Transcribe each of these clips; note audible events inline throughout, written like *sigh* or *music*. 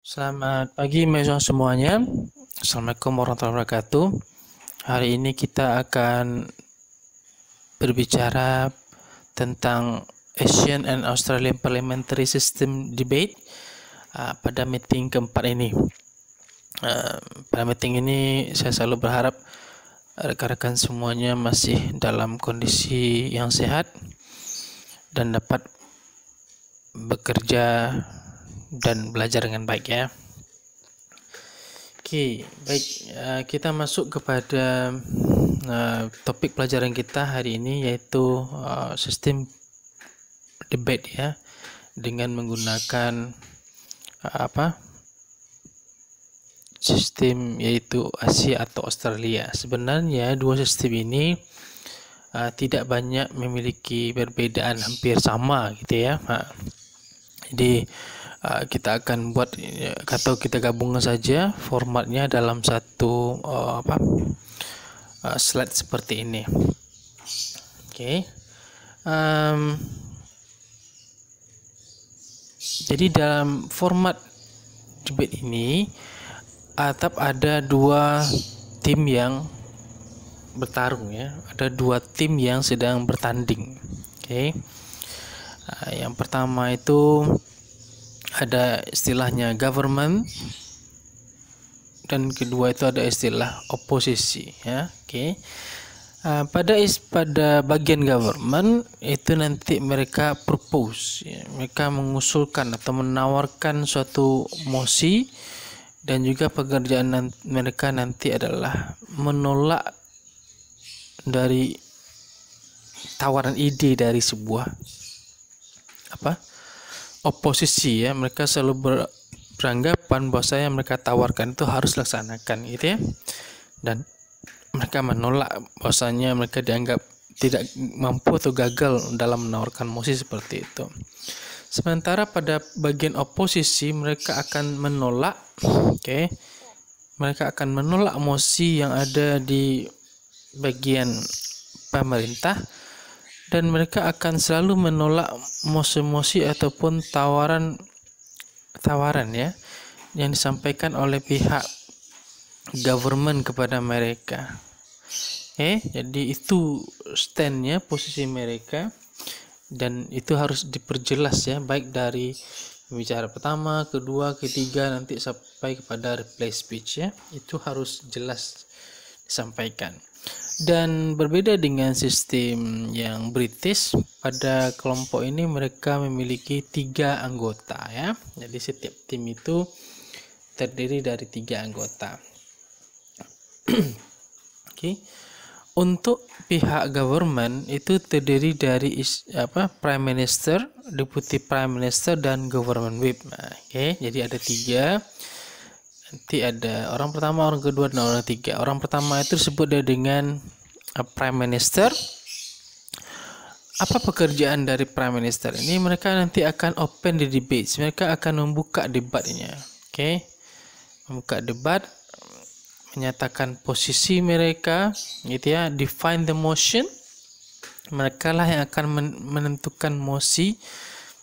Selamat pagi mahasiswa semuanya. Assalamualaikum warahmatullahi wabarakatuh. Hari ini kita akan berbicara tentang Asian and Australian Parliamentary System Debate uh, pada meeting keempat ini. Uh, pada meeting ini saya selalu berharap rekan-rekan semuanya masih dalam kondisi yang sehat dan dapat bekerja dan belajar dengan baik ya. Oke, baik eh, kita masuk kepada eh, topik pelajaran kita hari ini yaitu eh, sistem debate ya dengan menggunakan apa? sistem yaitu Asia atau Australia. Sebenarnya dua sistem ini tidak banyak memiliki perbedaan hampir sama gitu ya. Nah, jadi Ah, kita akan buat ya, atau kita gabungkan saja formatnya dalam satu uh, apa uh, slide seperti ini oke okay. um, jadi dalam format debit ini atap ada dua tim yang bertarung ya ada dua tim yang sedang bertanding oke okay. uh, yang pertama itu ada istilahnya government dan kedua itu ada istilah oposisi ya oke okay. uh, pada is pada bagian government itu nanti mereka propose ya. mereka mengusulkan atau menawarkan suatu mosi dan juga pekerjaan nanti, mereka nanti adalah menolak dari tawaran ide dari sebuah apa oposisi ya mereka selalu beranggapan bahwa yang mereka tawarkan itu harus dilaksanakan gitu ya dan mereka menolak bahwasanya mereka dianggap tidak mampu atau gagal dalam menawarkan mosi seperti itu sementara pada bagian oposisi mereka akan menolak oke okay, mereka akan menolak mosi yang ada di bagian pemerintah dan mereka akan selalu menolak mosi-mosi ataupun tawaran tawaran ya yang disampaikan oleh pihak government kepada mereka. Eh, jadi itu standnya posisi mereka dan itu harus diperjelas ya baik dari bicara pertama, kedua, ketiga nanti sampai kepada reply speech ya. Itu harus jelas disampaikan. Dan berbeda dengan sistem yang British, pada kelompok ini mereka memiliki tiga anggota ya. Jadi setiap tim itu terdiri dari tiga anggota. *clears throat* Oke. Okay. Untuk pihak government itu terdiri dari is, apa prime minister, deputy prime minister dan government whip. Nah, Oke, okay. jadi ada tiga nanti ada orang pertama, orang kedua, dan orang ketiga. Orang pertama itu disebut dengan uh, Prime Minister. Apa pekerjaan dari Prime Minister ini? Mereka nanti akan open the debate. Mereka akan membuka debatnya. Oke. Okay? Membuka debat, menyatakan posisi mereka, gitu ya, define the motion. Mereka lah yang akan menentukan mosi,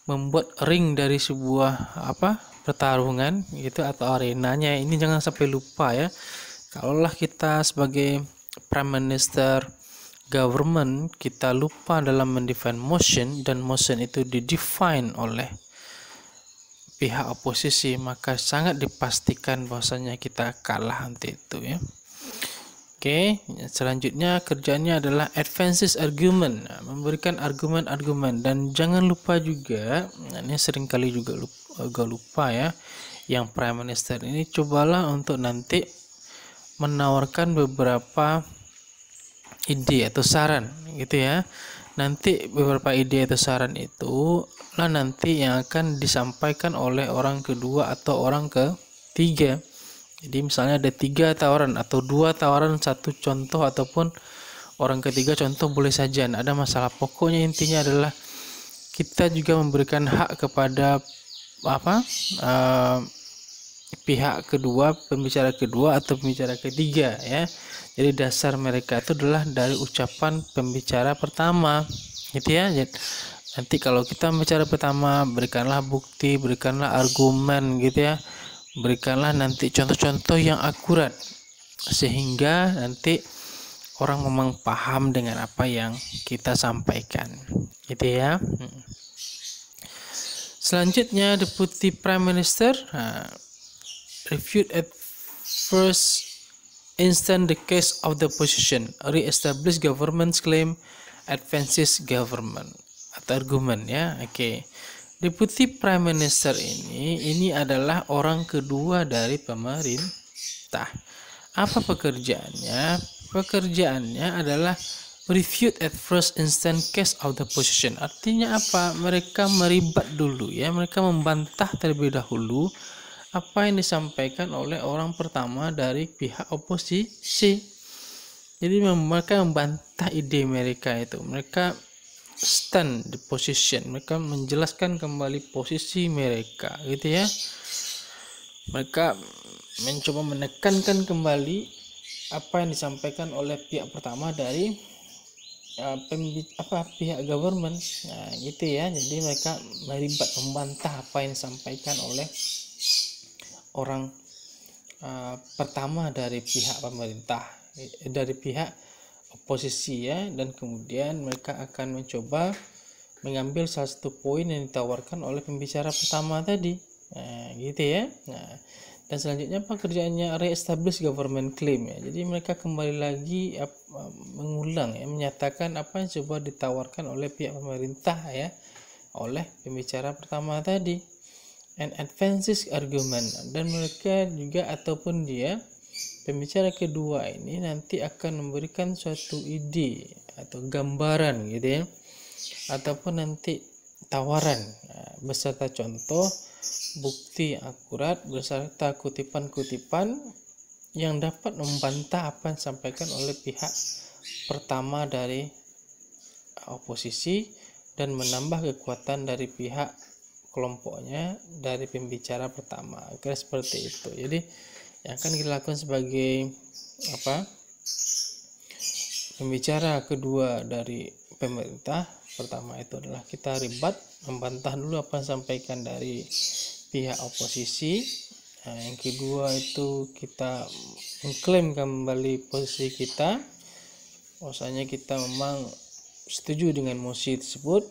membuat ring dari sebuah apa? pertarungan gitu atau arenanya ini jangan sampai lupa ya kalaulah kita sebagai prime minister government kita lupa dalam mendefine motion dan motion itu didefine oleh pihak oposisi maka sangat dipastikan bahwasanya kita kalah nanti itu ya Oke, okay, selanjutnya kerjanya adalah advances argument, memberikan argumen-argumen dan jangan lupa juga, ini sering kali juga lupa agak lupa ya yang prime minister ini cobalah untuk nanti menawarkan beberapa ide atau saran gitu ya nanti beberapa ide atau saran itu lah nanti yang akan disampaikan oleh orang kedua atau orang ketiga jadi misalnya ada tiga tawaran atau dua tawaran satu contoh ataupun orang ketiga contoh boleh saja nah, ada masalah pokoknya intinya adalah kita juga memberikan hak kepada apa uh, pihak kedua, pembicara kedua atau pembicara ketiga ya. Jadi dasar mereka itu adalah dari ucapan pembicara pertama. Gitu ya. Nanti kalau kita bicara pertama, berikanlah bukti, berikanlah argumen gitu ya. Berikanlah nanti contoh-contoh yang akurat sehingga nanti orang memang paham dengan apa yang kita sampaikan. Gitu ya. Hmm. Selanjutnya Deputy Prime Minister uh, reviewed at first instant the case of the position reestablish government's claim, advances government atau argumen ya. Oke. Okay. Deputy Prime Minister ini ini adalah orang kedua dari pemerintah. Apa pekerjaannya? Pekerjaannya adalah reviewed at first instant case of the position. Artinya apa? Mereka meribat dulu ya, mereka membantah terlebih dahulu apa yang disampaikan oleh orang pertama dari pihak oposisi. Jadi mereka membantah ide mereka itu. Mereka stand the position. Mereka menjelaskan kembali posisi mereka gitu ya. Mereka mencoba menekankan kembali apa yang disampaikan oleh pihak pertama dari uh, apa pihak government nah, gitu ya jadi mereka meribat membantah apa yang disampaikan oleh orang uh, pertama dari pihak pemerintah eh, dari pihak oposisi ya dan kemudian mereka akan mencoba mengambil salah satu poin yang ditawarkan oleh pembicara pertama tadi nah, gitu ya nah dan selanjutnya pekerjaannya reestablish government claim ya jadi mereka kembali lagi ap, mengulang ya menyatakan apa yang coba ditawarkan oleh pihak pemerintah ya oleh pembicara pertama tadi and advances argument dan mereka juga ataupun dia pembicara kedua ini nanti akan memberikan suatu ide atau gambaran gitu ya ataupun nanti tawaran nah, beserta contoh bukti akurat beserta kutipan-kutipan yang dapat membantah apa yang disampaikan oleh pihak pertama dari oposisi dan menambah kekuatan dari pihak kelompoknya dari pembicara pertama Oke, seperti itu jadi yang akan dilakukan sebagai apa pembicara kedua dari pemerintah pertama itu adalah kita ribat membantah dulu apa yang sampaikan dari pihak oposisi nah, yang kedua itu kita mengklaim kembali posisi kita bahwasanya kita memang setuju dengan mosi tersebut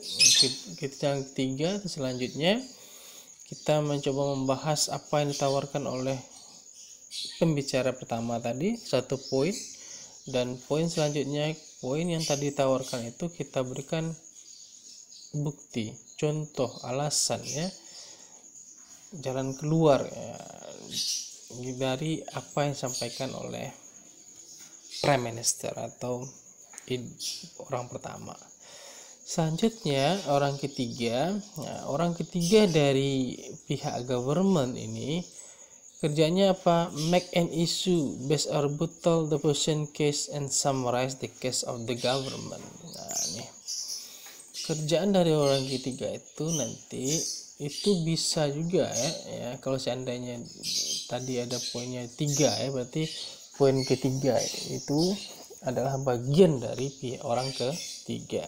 kita yang ketiga selanjutnya kita mencoba membahas apa yang ditawarkan oleh pembicara pertama tadi satu poin dan poin selanjutnya poin yang tadi ditawarkan itu kita berikan bukti contoh alasan ya jalan keluar ya, dari apa yang disampaikan oleh prime minister atau orang pertama selanjutnya orang ketiga nah, orang ketiga dari pihak government ini kerjanya apa make an issue based or rebuttal the position case and summarize the case of the government nah nih kerjaan dari orang ketiga itu nanti itu bisa juga ya, ya kalau seandainya tadi ada poinnya tiga ya berarti poin ketiga itu adalah bagian dari pihak orang ketiga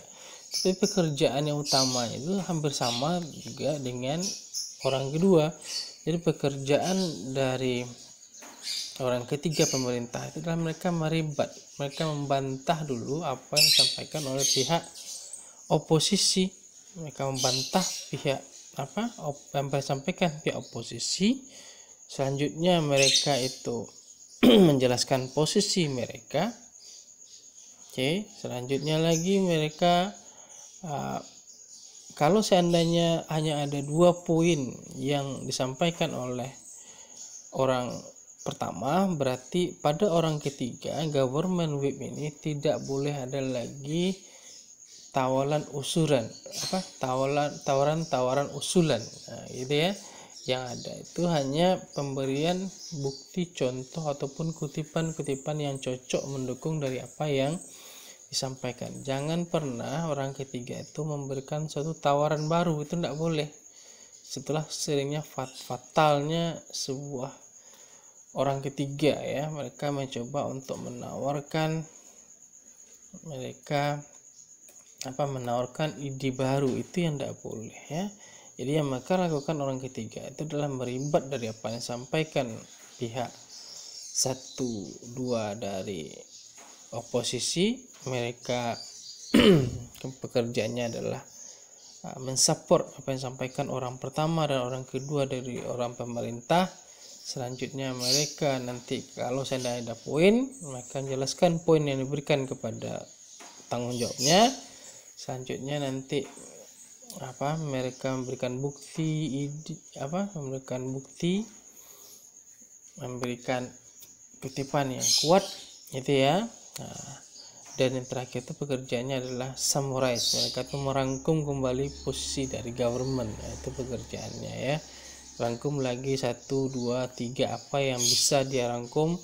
tapi pekerjaan yang utama itu hampir sama juga dengan orang kedua jadi pekerjaan dari orang ketiga pemerintah itu adalah mereka meribat mereka membantah dulu apa yang disampaikan oleh pihak oposisi mereka membantah pihak apa op, yang sampaikan pihak oposisi selanjutnya mereka itu *clears throat* menjelaskan posisi mereka oke okay. selanjutnya lagi mereka uh, kalau seandainya hanya ada dua poin yang disampaikan oleh orang pertama berarti pada orang ketiga government web ini tidak boleh ada lagi tawalan usuran apa tawalan tawaran tawaran usulan nah, gitu ya yang ada itu hanya pemberian bukti contoh ataupun kutipan-kutipan yang cocok mendukung dari apa yang disampaikan jangan pernah orang ketiga itu memberikan suatu tawaran baru itu tidak boleh setelah seringnya fat fatalnya sebuah orang ketiga ya mereka mencoba untuk menawarkan mereka apa menawarkan ide baru itu yang tidak boleh ya jadi yang maka lakukan orang ketiga itu adalah meribat dari apa yang disampaikan pihak satu dua dari oposisi mereka *clears throat* pekerjaannya adalah uh, mensupport apa yang disampaikan orang pertama dan orang kedua dari orang pemerintah selanjutnya mereka nanti kalau tidak ada poin mereka jelaskan poin yang diberikan kepada tanggung jawabnya selanjutnya nanti apa mereka memberikan bukti ide, apa memberikan bukti memberikan kutipan yang kuat itu ya nah, dan yang terakhir itu pekerjaannya adalah samurai mereka itu merangkum kembali posisi dari government nah, itu pekerjaannya ya rangkum lagi satu dua tiga apa yang bisa dia rangkum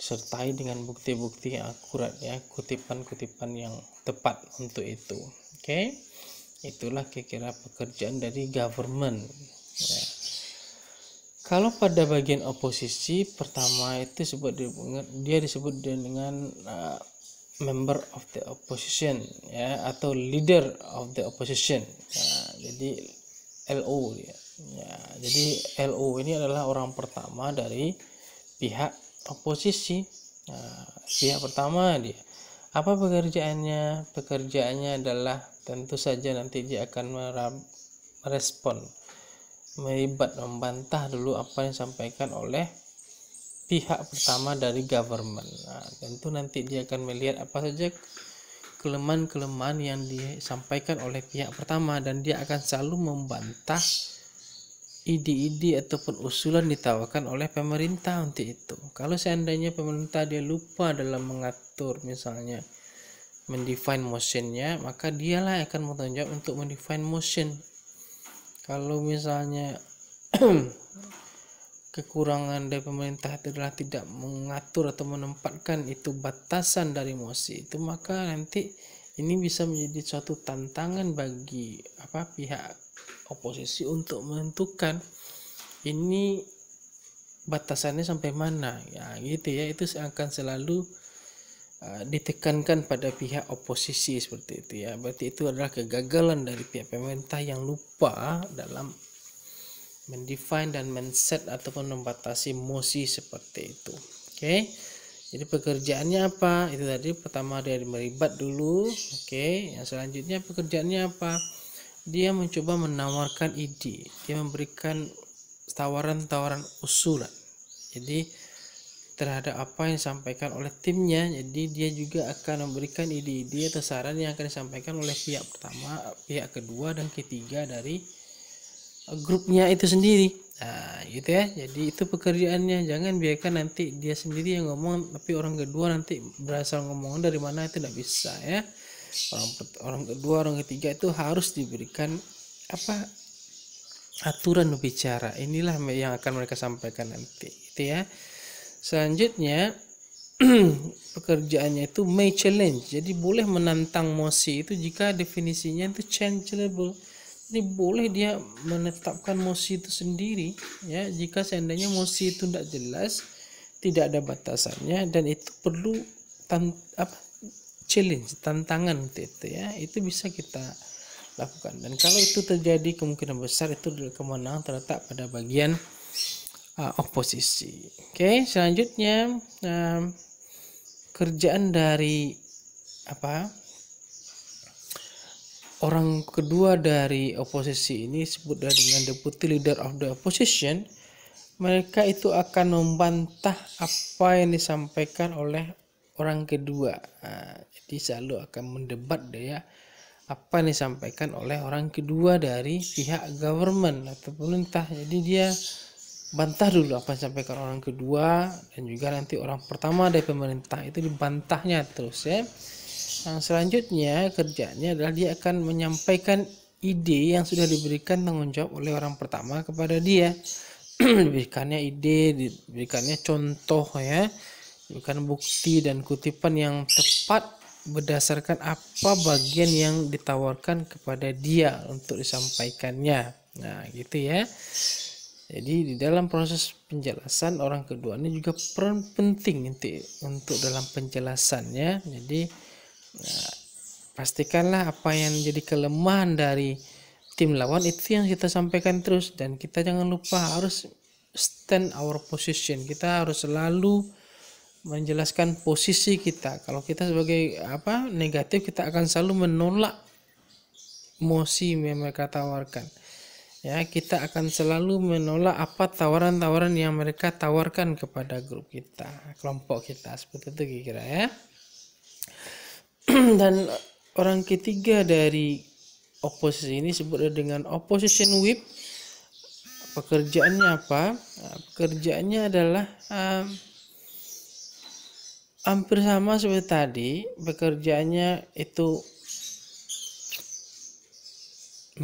disertai dengan bukti-bukti yang akurat ya kutipan-kutipan yang tepat untuk itu oke okay? itulah kira-kira pekerjaan dari government ya. kalau pada bagian oposisi pertama itu disebut dia disebut dengan uh, member of the opposition ya atau leader of the opposition Ya, jadi LO ya. ya jadi LO ini adalah orang pertama dari pihak oposisi nah, pihak pertama dia apa pekerjaannya? Pekerjaannya adalah tentu saja nanti dia akan merespon, melibat membantah dulu apa yang disampaikan oleh pihak pertama dari government. Nah, tentu nanti dia akan melihat apa saja kelemahan-kelemahan yang disampaikan oleh pihak pertama dan dia akan selalu membantah ide-ide ataupun usulan ditawarkan oleh pemerintah untuk itu. Kalau seandainya pemerintah dia lupa dalam mengatur misalnya mendefine motionnya, maka dialah yang akan bertanggung jawab untuk mendefine motion. Kalau misalnya *clears throat* kekurangan dari pemerintah itu adalah tidak mengatur atau menempatkan itu batasan dari mosi itu maka nanti ini bisa menjadi suatu tantangan bagi apa pihak oposisi untuk menentukan ini batasannya sampai mana ya gitu ya itu akan selalu eh, ditekankan pada pihak oposisi seperti itu ya berarti itu adalah kegagalan dari pihak pemerintah yang lupa dalam mendefine dan menset ataupun membatasi mosi seperti itu oke okay? jadi pekerjaannya apa itu tadi pertama dari meribat dulu oke okay? yang selanjutnya pekerjaannya apa dia mencoba menawarkan ide dia memberikan tawaran-tawaran usulan jadi terhadap apa yang disampaikan oleh timnya jadi dia juga akan memberikan ide-ide atau saran yang akan disampaikan oleh pihak pertama pihak kedua dan ketiga dari grupnya itu sendiri nah gitu ya jadi itu pekerjaannya jangan biarkan nanti dia sendiri yang ngomong tapi orang kedua nanti berasal ngomong. dari mana itu tidak bisa ya orang orang kedua orang ketiga itu harus diberikan apa aturan bicara inilah yang akan mereka sampaikan nanti itu ya selanjutnya *clears throat* pekerjaannya itu may challenge jadi boleh menantang mosi itu jika definisinya itu changeable ini boleh dia menetapkan mosi itu sendiri ya jika seandainya mosi itu tidak jelas tidak ada batasannya dan itu perlu tan apa challenge tantangan gitu, itu, ya itu bisa kita lakukan dan kalau itu terjadi kemungkinan besar itu kemenangan terletak pada bagian uh, oposisi oke okay, selanjutnya uh, kerjaan dari apa orang kedua dari oposisi ini disebut dengan deputy leader of the opposition mereka itu akan membantah apa yang disampaikan oleh orang kedua nah, jadi selalu akan mendebat deh ya apa yang disampaikan oleh orang kedua dari pihak government atau pemerintah jadi dia bantah dulu apa yang disampaikan orang kedua dan juga nanti orang pertama dari pemerintah itu dibantahnya terus ya yang nah, selanjutnya kerjanya adalah dia akan menyampaikan ide yang sudah diberikan tanggung jawab oleh orang pertama kepada dia *clears throat* diberikannya ide diberikannya contoh ya bukan bukti dan kutipan yang tepat berdasarkan apa bagian yang ditawarkan kepada dia untuk disampaikannya. Nah, gitu ya. Jadi di dalam proses penjelasan orang kedua ini juga peran penting inti untuk dalam penjelasannya. Jadi nah, pastikanlah apa yang jadi kelemahan dari tim lawan itu yang kita sampaikan terus dan kita jangan lupa harus stand our position. Kita harus selalu menjelaskan posisi kita. Kalau kita sebagai apa negatif kita akan selalu menolak mosi yang mereka tawarkan. Ya, kita akan selalu menolak apa tawaran-tawaran yang mereka tawarkan kepada grup kita, kelompok kita. Seperti itu kira-kira ya. *clears throat* Dan orang ketiga dari oposisi ini disebut dengan opposition whip. Pekerjaannya apa? Pekerjaannya adalah um, hampir sama seperti tadi pekerjaannya itu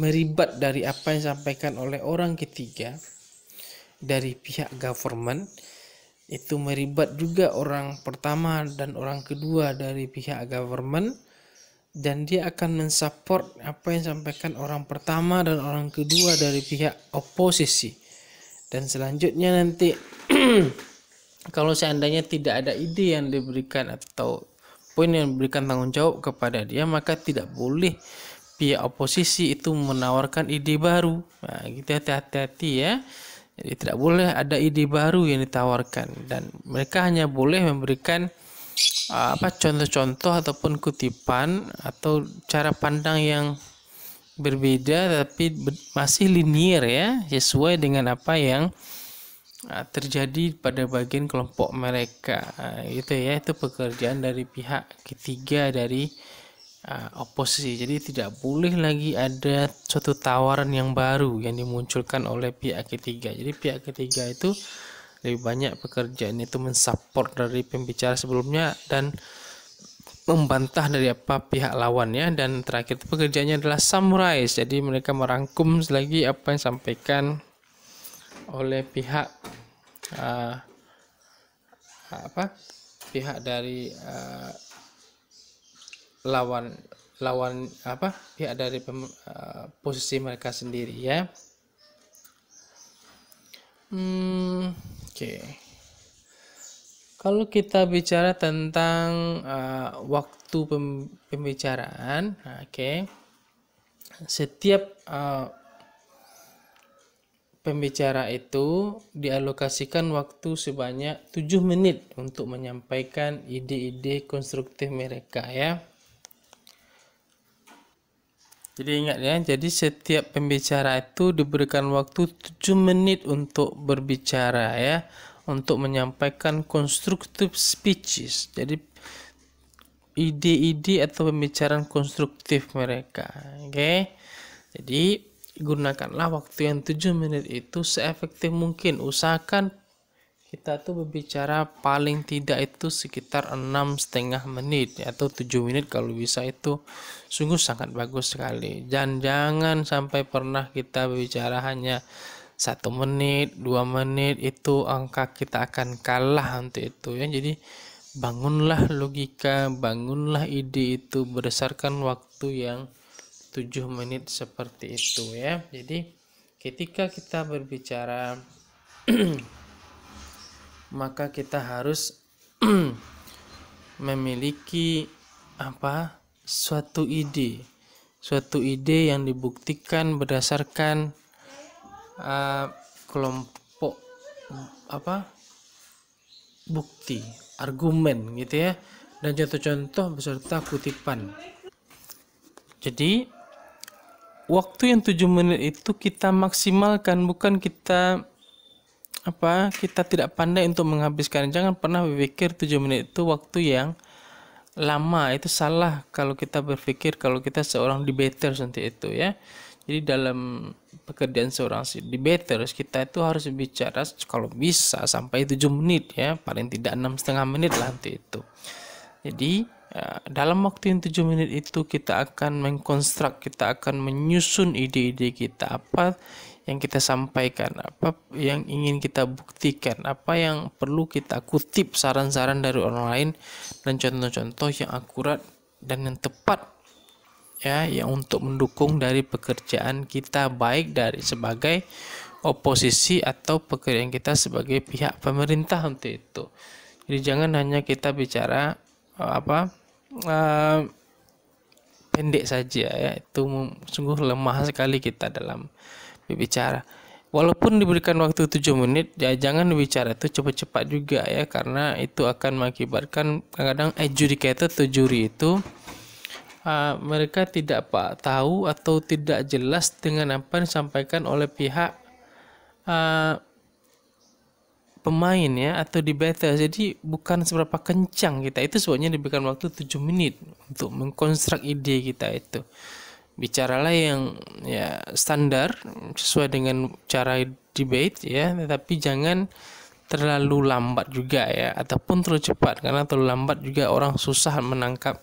meribat dari apa yang disampaikan oleh orang ketiga dari pihak government itu meribat juga orang pertama dan orang kedua dari pihak government dan dia akan mensupport apa yang disampaikan orang pertama dan orang kedua dari pihak oposisi dan selanjutnya nanti *clears throat* kalau seandainya tidak ada ide yang diberikan atau poin yang diberikan tanggung jawab kepada dia maka tidak boleh pihak oposisi itu menawarkan ide baru nah kita gitu, hati-hati ya jadi tidak boleh ada ide baru yang ditawarkan dan mereka hanya boleh memberikan ah, apa contoh-contoh ataupun kutipan atau cara pandang yang berbeda tapi masih linier ya sesuai dengan apa yang Ah, terjadi pada bagian kelompok mereka ah, gitu ya itu pekerjaan dari pihak ketiga dari uh, oposisi jadi tidak boleh lagi ada suatu tawaran yang baru yang dimunculkan oleh pihak ketiga jadi pihak ketiga itu lebih banyak pekerjaan itu mensupport dari pembicara sebelumnya dan membantah dari apa pihak lawannya dan terakhir pekerjaannya adalah summarize jadi mereka merangkum lagi apa yang disampaikan oleh pihak uh, apa pihak dari uh, lawan lawan apa pihak dari pem, uh, posisi mereka sendiri ya hmm, oke okay. kalau kita bicara tentang uh, waktu pem, pembicaraan nah, oke okay. setiap uh, pembicara itu dialokasikan waktu sebanyak 7 menit untuk menyampaikan ide-ide konstruktif mereka ya. Jadi ingat ya, jadi setiap pembicara itu diberikan waktu 7 menit untuk berbicara ya, untuk menyampaikan konstruktif speeches. Jadi ide-ide atau pembicaraan konstruktif mereka. Oke. Okay? Jadi gunakanlah waktu yang 7 menit itu seefektif mungkin. Usahakan kita tuh berbicara paling tidak itu sekitar enam setengah menit ya, atau tujuh menit kalau bisa itu sungguh sangat bagus sekali dan jangan sampai pernah kita berbicara hanya satu menit dua menit itu angka kita akan kalah untuk itu ya jadi bangunlah logika bangunlah ide itu berdasarkan waktu yang 7 menit seperti itu ya jadi ketika kita berbicara *clears throat* maka kita harus *clears throat* memiliki apa suatu ide suatu ide yang dibuktikan berdasarkan uh, kelompok apa bukti argumen gitu ya dan contoh-contoh beserta kutipan jadi waktu yang tujuh menit itu kita maksimalkan bukan kita apa kita tidak pandai untuk menghabiskan jangan pernah berpikir tujuh menit itu waktu yang lama itu salah kalau kita berpikir kalau kita seorang debater nanti itu ya jadi dalam pekerjaan seorang debater kita itu harus bicara kalau bisa sampai tujuh menit ya paling tidak enam setengah menit lah nanti itu jadi Ya, dalam waktu yang 7 menit itu kita akan mengkonstruk, kita akan menyusun ide-ide kita. Apa yang kita sampaikan, apa yang ingin kita buktikan, apa yang perlu kita kutip saran-saran dari orang lain dan contoh-contoh yang akurat dan yang tepat ya yang untuk mendukung dari pekerjaan kita baik dari sebagai oposisi atau pekerjaan kita sebagai pihak pemerintah untuk itu. Jadi jangan hanya kita bicara apa Ehm, pendek saja ya itu sungguh lemah sekali kita dalam berbicara walaupun diberikan waktu 7 menit ya jangan bicara itu cepat-cepat juga ya karena itu akan mengakibatkan kadang-kadang adjudicator atau juri itu uh, mereka tidak pak tahu atau tidak jelas dengan apa yang disampaikan oleh pihak uh, pemain ya atau di battle jadi bukan seberapa kencang kita itu sebabnya diberikan waktu 7 menit untuk mengkonstruk ide kita itu bicaralah yang ya standar sesuai dengan cara debate ya tetapi jangan terlalu lambat juga ya ataupun terlalu cepat karena terlalu lambat juga orang susah menangkap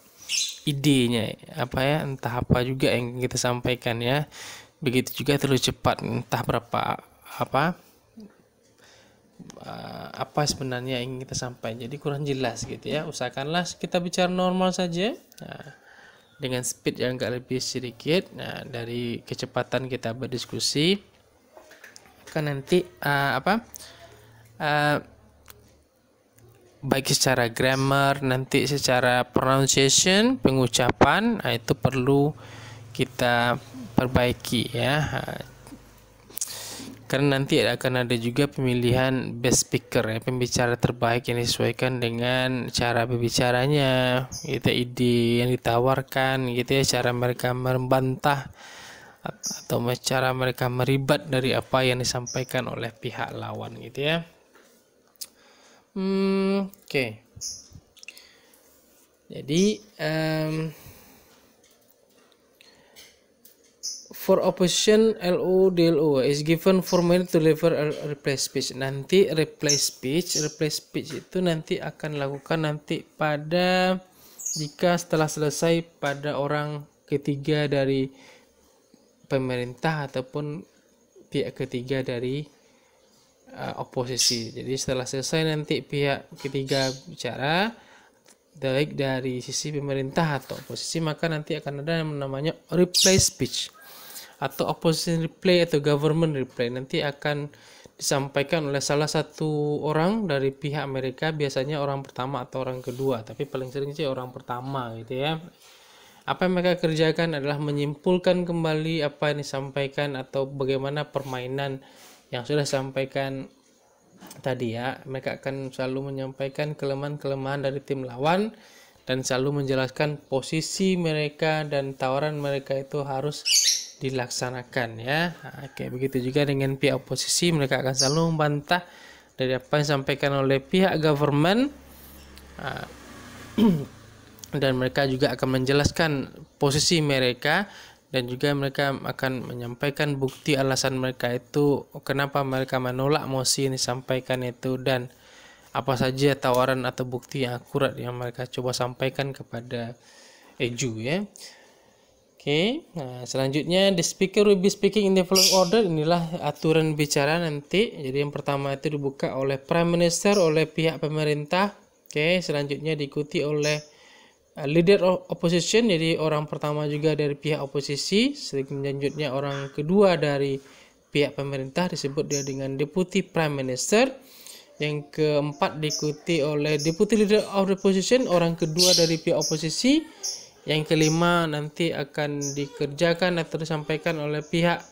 idenya apa ya entah apa juga yang kita sampaikan ya begitu juga terlalu cepat entah berapa apa apa sebenarnya yang ingin kita sampaikan jadi kurang jelas gitu ya usahakanlah kita bicara normal saja nah, dengan speed yang agak lebih sedikit nah dari kecepatan kita berdiskusi kan nanti uh, apa uh, baik secara grammar nanti secara pronunciation pengucapan nah itu perlu kita perbaiki ya karena nanti akan ada juga pemilihan best speaker ya pembicara terbaik yang disesuaikan dengan cara berbicaranya itu ide yang ditawarkan gitu ya cara mereka membantah atau cara mereka meribat dari apa yang disampaikan oleh pihak lawan gitu ya hmm, oke okay. jadi um, for opposition LO DLO is given four minutes to deliver a reply speech. Nanti reply speech, reply speech itu nanti akan lakukan nanti pada jika setelah selesai pada orang ketiga dari pemerintah ataupun pihak ketiga dari uh, oposisi. Jadi setelah selesai nanti pihak ketiga bicara baik dari sisi pemerintah atau oposisi maka nanti akan ada yang namanya reply speech atau opposition reply atau government reply nanti akan disampaikan oleh salah satu orang dari pihak Amerika biasanya orang pertama atau orang kedua tapi paling sering sih orang pertama gitu ya apa yang mereka kerjakan adalah menyimpulkan kembali apa yang disampaikan atau bagaimana permainan yang sudah disampaikan tadi ya mereka akan selalu menyampaikan kelemahan-kelemahan dari tim lawan dan selalu menjelaskan posisi mereka dan tawaran mereka itu harus dilaksanakan ya. Oke, nah, begitu juga dengan pihak oposisi mereka akan selalu membantah dari apa yang disampaikan oleh pihak government ah, *clears throat* dan mereka juga akan menjelaskan posisi mereka dan juga mereka akan menyampaikan bukti alasan mereka itu kenapa mereka menolak mosi ini disampaikan itu dan apa saja tawaran atau bukti yang akurat yang mereka coba sampaikan kepada Eju ya. Oke, okay. nah selanjutnya the speaker will be speaking in the following order. Inilah aturan bicara nanti. Jadi yang pertama itu dibuka oleh Prime Minister oleh pihak pemerintah. Oke, okay. selanjutnya diikuti oleh eh, leader of opposition. Jadi orang pertama juga dari pihak oposisi. Selanjutnya orang kedua dari pihak pemerintah disebut dia dengan Deputy Prime Minister. Yang keempat diikuti oleh Deputy Leader of Opposition, orang kedua dari pihak oposisi yang kelima nanti akan dikerjakan atau disampaikan oleh pihak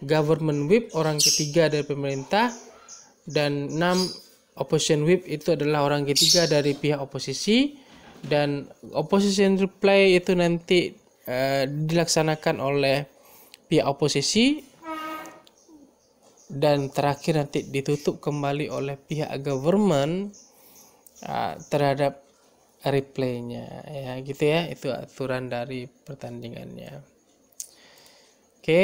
government whip orang ketiga dari pemerintah dan enam opposition whip itu adalah orang ketiga dari pihak oposisi dan opposition reply itu nanti uh, dilaksanakan oleh pihak oposisi dan terakhir nanti ditutup kembali oleh pihak government uh, terhadap replaynya ya gitu ya itu aturan dari pertandingannya oke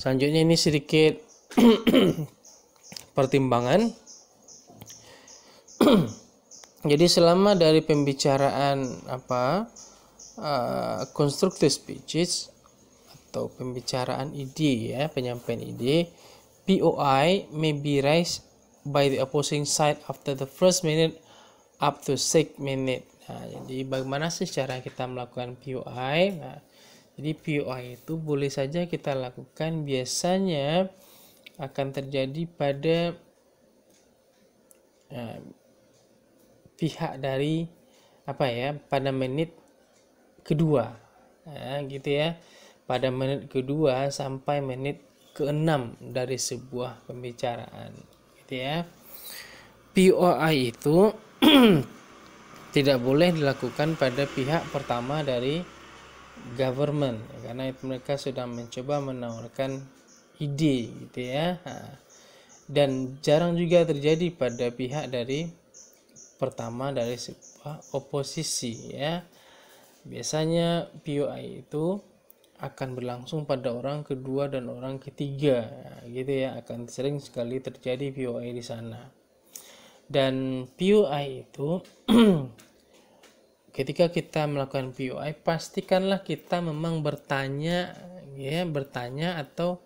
selanjutnya ini sedikit *clears throat* pertimbangan *clears throat* jadi selama dari pembicaraan apa uh, eh, constructive speeches atau pembicaraan ide ya penyampaian ide POI may be raised by the opposing side after the first minute up to 6 minute. Nah, jadi bagaimana sih cara kita melakukan POI? Nah, jadi POI itu boleh saja kita lakukan biasanya akan terjadi pada nah, pihak dari apa ya pada menit kedua nah, gitu ya pada menit kedua sampai menit keenam dari sebuah pembicaraan gitu ya POI itu *clears throat* tidak boleh dilakukan pada pihak pertama dari government karena mereka sudah mencoba menawarkan ide gitu ya dan jarang juga terjadi pada pihak dari pertama dari sebuah oposisi ya biasanya POI itu akan berlangsung pada orang kedua dan orang ketiga gitu ya akan sering sekali terjadi POI di sana dan PUI itu *clears throat* ketika kita melakukan PUI pastikanlah kita memang bertanya ya bertanya atau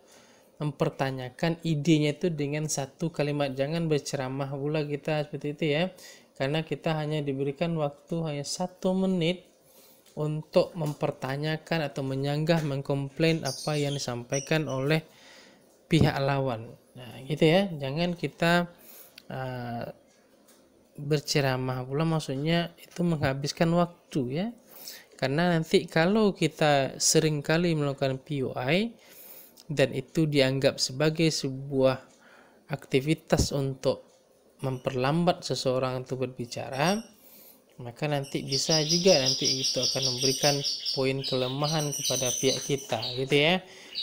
mempertanyakan idenya itu dengan satu kalimat jangan berceramah pula kita seperti itu ya karena kita hanya diberikan waktu hanya satu menit untuk mempertanyakan atau menyanggah mengkomplain apa yang disampaikan oleh pihak lawan nah gitu ya jangan kita ah, berceramah pula maksudnya itu menghabiskan waktu ya karena nanti kalau kita seringkali melakukan POI dan itu dianggap sebagai sebuah aktivitas untuk memperlambat seseorang untuk berbicara maka nanti bisa juga nanti itu akan memberikan poin kelemahan kepada pihak kita gitu ya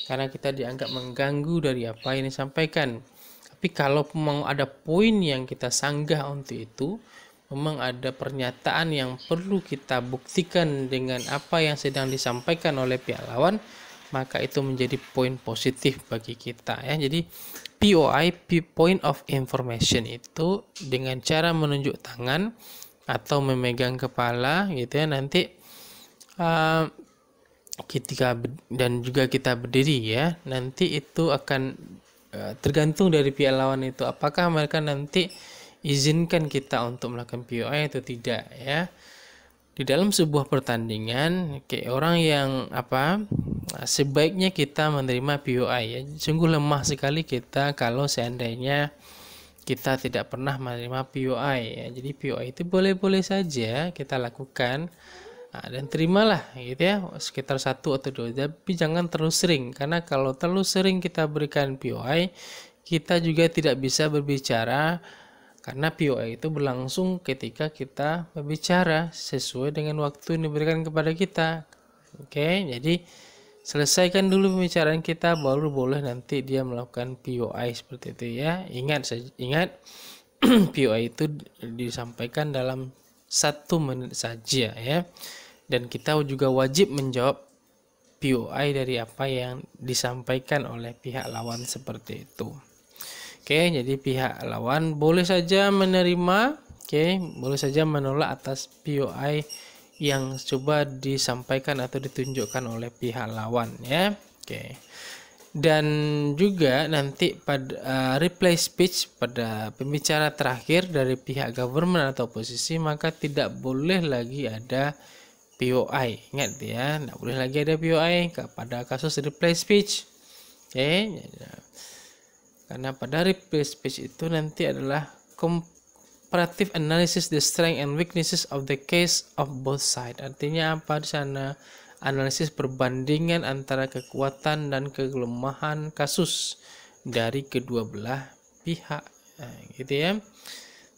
karena kita dianggap mengganggu dari apa yang disampaikan tapi kalau memang ada poin yang kita sanggah untuk itu, memang ada pernyataan yang perlu kita buktikan dengan apa yang sedang disampaikan oleh pihak lawan, maka itu menjadi poin positif bagi kita ya. Jadi POI point of information itu dengan cara menunjuk tangan atau memegang kepala gitu ya nanti uh, ketika dan juga kita berdiri ya nanti itu akan Eh, tergantung dari pihak lawan itu apakah mereka nanti izinkan kita untuk melakukan POI atau tidak ya di dalam sebuah pertandingan kayak orang yang apa sebaiknya kita menerima POI ya sungguh lemah sekali kita kalau seandainya kita tidak pernah menerima POI ya jadi POI itu boleh-boleh saja kita lakukan Nah, dan terimalah gitu ya sekitar satu atau dua tapi jangan terlalu sering karena kalau terlalu sering kita berikan POI kita juga tidak bisa berbicara karena POI itu berlangsung ketika kita berbicara sesuai dengan waktu yang diberikan kepada kita oke jadi selesaikan dulu pembicaraan kita baru boleh nanti dia melakukan POI seperti itu ya ingat ingat *clears throat* POI itu disampaikan dalam satu menit saja ya. Dan kita juga wajib menjawab POI dari apa yang disampaikan oleh pihak lawan seperti itu. Oke, jadi pihak lawan boleh saja menerima, oke, boleh saja menolak atas POI yang coba disampaikan atau ditunjukkan oleh pihak lawan ya. Oke dan juga nanti pada uh, eh, reply speech pada pembicara terakhir dari pihak government atau posisi maka tidak boleh lagi ada POI ingat ya tidak boleh lagi ada POI pada kasus reply speech oke okay? karena pada reply speech itu nanti adalah comparative analysis the strength and weaknesses of the case of both side artinya apa di sana analisis perbandingan antara kekuatan dan kelemahan kasus dari kedua belah pihak nah, gitu ya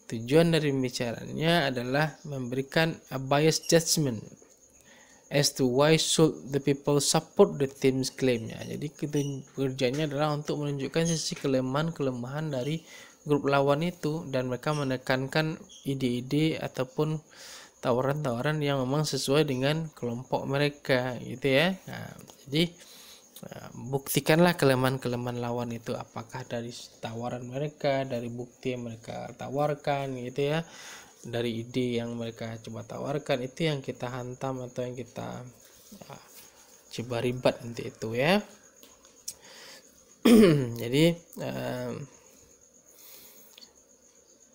tujuan dari pembicaranya adalah memberikan a biased judgment as to why should the people support the team's claimnya jadi kerjanya adalah untuk menunjukkan sisi kelemahan-kelemahan dari grup lawan itu dan mereka menekankan ide-ide ataupun tawaran-tawaran yang memang sesuai dengan kelompok mereka gitu ya nah, jadi eh, buktikanlah kelemahan-kelemahan lawan itu apakah dari tawaran mereka dari bukti yang mereka tawarkan gitu ya dari ide yang mereka coba tawarkan itu yang kita hantam atau yang kita ya, coba ribat nanti itu ya *clears throat* jadi eh,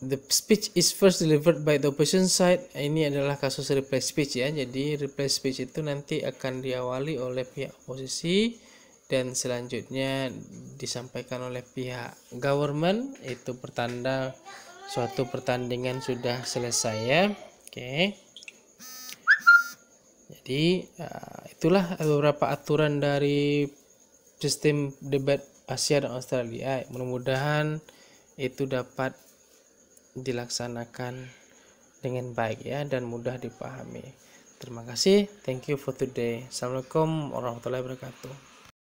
the speech is first delivered by the opposition side. Ini adalah kasus reply speech ya. Jadi reply speech itu nanti akan diawali oleh pihak oposisi dan selanjutnya disampaikan oleh pihak government itu pertanda suatu pertandingan sudah selesai ya. Oke. Okay. Jadi uh, itulah beberapa aturan dari sistem debat Asia dan Australia. Mudah-mudahan itu dapat dilaksanakan dengan baik ya dan mudah dipahami. Terima kasih. Thank you for today. Assalamualaikum warahmatullahi wabarakatuh.